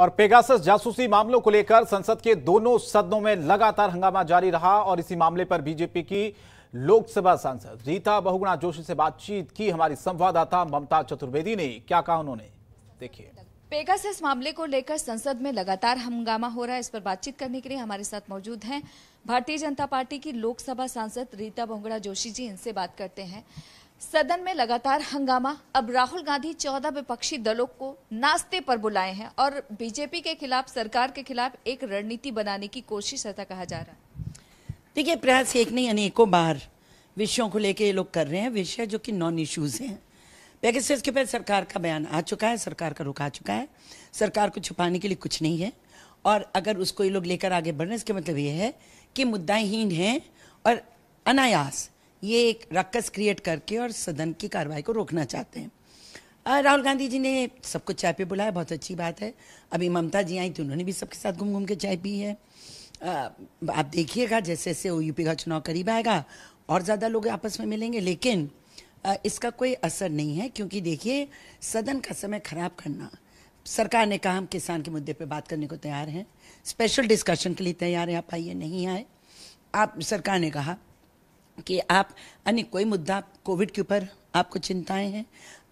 और पेगासस जासूसी मामलों को लेकर संसद के दोनों सदनों में लगातार हंगामा जारी रहा और इसी मामले पर बीजेपी की लोकसभा सांसद रीता बहुगुणा जोशी से बातचीत की हमारी संवाददाता ममता चतुर्वेदी ने क्या कहा उन्होंने देखिए पेगासस मामले को लेकर संसद में लगातार हंगामा हो रहा है इस पर बातचीत करने के लिए हमारे साथ मौजूद हैं भारतीय जनता पार्टी की लोकसभा सांसद रीता बहुगुणा जोशी जी इनसे बात करते हैं सदन में लगातार हंगामा अब राहुल गांधी चौदह विपक्षी दलों को नाश्ते पर बुलाए हैं और बीजेपी के खिलाफ सरकार के खिलाफ एक रणनीति बनाने की कोशिश ऐसा कहा जा रहा है देखिए प्रयास एक नहीं अनेकों बार विषयों को लेके ये लोग कर रहे हैं विषय जो कि नॉन इश्यूज हैं पैकेसेस के पे सरकार का बयान आ चुका है सरकार का रुख आ चुका है सरकार को छुपाने के लिए कुछ नहीं है और अगर उसको ये लोग लेकर आगे बढ़ रहे हैं इसके मतलब ये है कि मुद्दाहीन हैं और अनायास ये एक रक्कस क्रिएट करके और सदन की कार्रवाई को रोकना चाहते हैं राहुल गांधी जी ने सबको चाय पे बुलाया बहुत अच्छी बात है अभी ममता जी आई तो उन्होंने भी सबके साथ घूम घूम के चाय पी है आ, आप देखिएगा जैसे जैसे यूपी का चुनाव करीब आएगा और ज़्यादा लोग आपस में मिलेंगे लेकिन आ, इसका कोई असर नहीं है क्योंकि देखिए सदन का समय खराब करना सरकार ने कहा हम किसान के मुद्दे पर बात करने को तैयार हैं स्पेशल डिस्कशन के लिए तैयार हैं आप आइए नहीं आए आप सरकार ने कहा कि आप अन्य कोई मुद्दा कोविड के ऊपर आपको चिंताएं हैं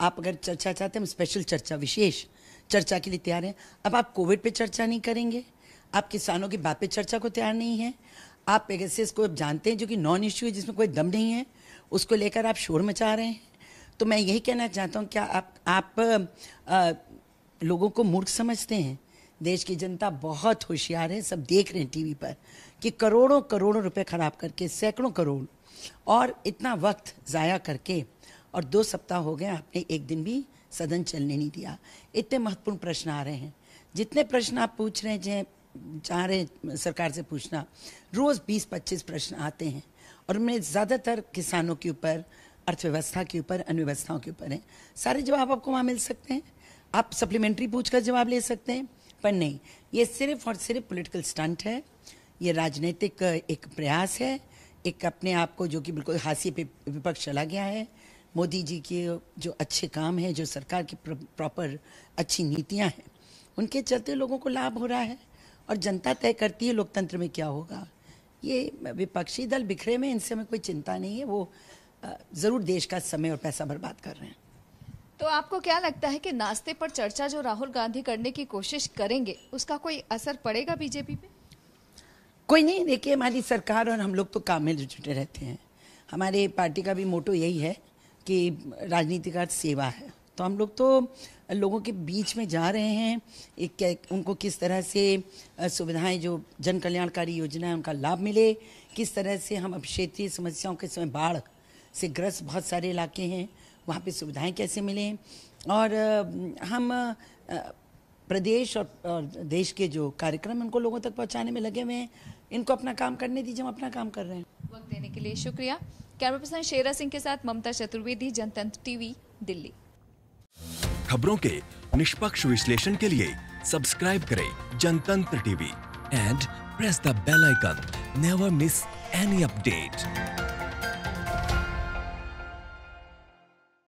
आप अगर चर्चा चाहते हैं हम स्पेशल चर्चा विशेष चर्चा के लिए तैयार हैं अब आप कोविड पे चर्चा नहीं करेंगे आप किसानों की बात पे चर्चा को तैयार नहीं है आप पेगसिस को जानते हैं जो कि नॉन इश्यू है जिसमें कोई दम नहीं है उसको लेकर आप शोर मचा रहे हैं तो मैं यही कहना चाहता हूँ क्या आप आप आ, लोगों को मूर्ख समझते हैं देश की जनता बहुत होशियार है सब देख रहे हैं टीवी पर कि करोड़ों करोड़ों रुपए खराब करके सैकड़ों करोड़ और इतना वक्त ज़ाया करके और दो सप्ताह हो गए आपने एक दिन भी सदन चलने नहीं दिया इतने महत्वपूर्ण प्रश्न आ रहे हैं जितने प्रश्न आप पूछ रहे हैं चाह रहे हैं सरकार से पूछना रोज बीस पच्चीस प्रश्न आते हैं और उनमें ज़्यादातर किसानों के ऊपर अर्थव्यवस्था के ऊपर अन्य व्यवस्थाओं के ऊपर हैं सारे जवाब आपको वहाँ मिल सकते हैं आप सप्लीमेंट्री पूछ कर जवाब ले सकते हैं पर नहीं ये सिर्फ और सिर्फ पॉलिटिकल स्टंट है ये राजनीतिक एक प्रयास है एक अपने आप को जो कि बिल्कुल हाशिए पे विपक्ष चला गया है मोदी जी के जो अच्छे काम हैं जो सरकार की प्रॉपर अच्छी नीतियां हैं उनके चलते लोगों को लाभ हो रहा है और जनता तय करती है लोकतंत्र में क्या होगा ये विपक्षी दल बिखरे में इनसे हमें कोई चिंता नहीं है वो ज़रूर देश का समय और पैसा बर्बाद कर रहे हैं तो आपको क्या लगता है कि नाश्ते पर चर्चा जो राहुल गांधी करने की कोशिश करेंगे उसका कोई असर पड़ेगा बीजेपी पे कोई नहीं देखिए हमारी सरकार और हम लोग तो काम में जुटे रहते हैं हमारे पार्टी का भी मोटो यही है कि राजनीति का सेवा है तो हम लोग तो लोगों के बीच में जा रहे हैं एक क्या उनको किस तरह से सुविधाएं जो जन कल्याणकारी योजना है उनका लाभ मिले किस तरह से हम अब क्षेत्रीय समस्याओं के समय बाढ़ से ग्रस्त बहुत सारे इलाके हैं वहाँ पे सुविधाएं कैसे मिलें और हम प्रदेश और, और देश के जो कार्यक्रम उनको लोगों तक पहुँचाने में लगे हुए हैं इनको अपना काम करने दीजिए हम अपना काम कर रहे हैं वक्त देने के लिए शुक्रिया कैमरा पर्सन शेरा सिंह के साथ ममता चतुर्वेदी जनतंत्र टीवी दिल्ली खबरों के निष्पक्ष विश्लेषण के लिए सब्सक्राइब करें Jantantra TV and press the bell icon never miss any update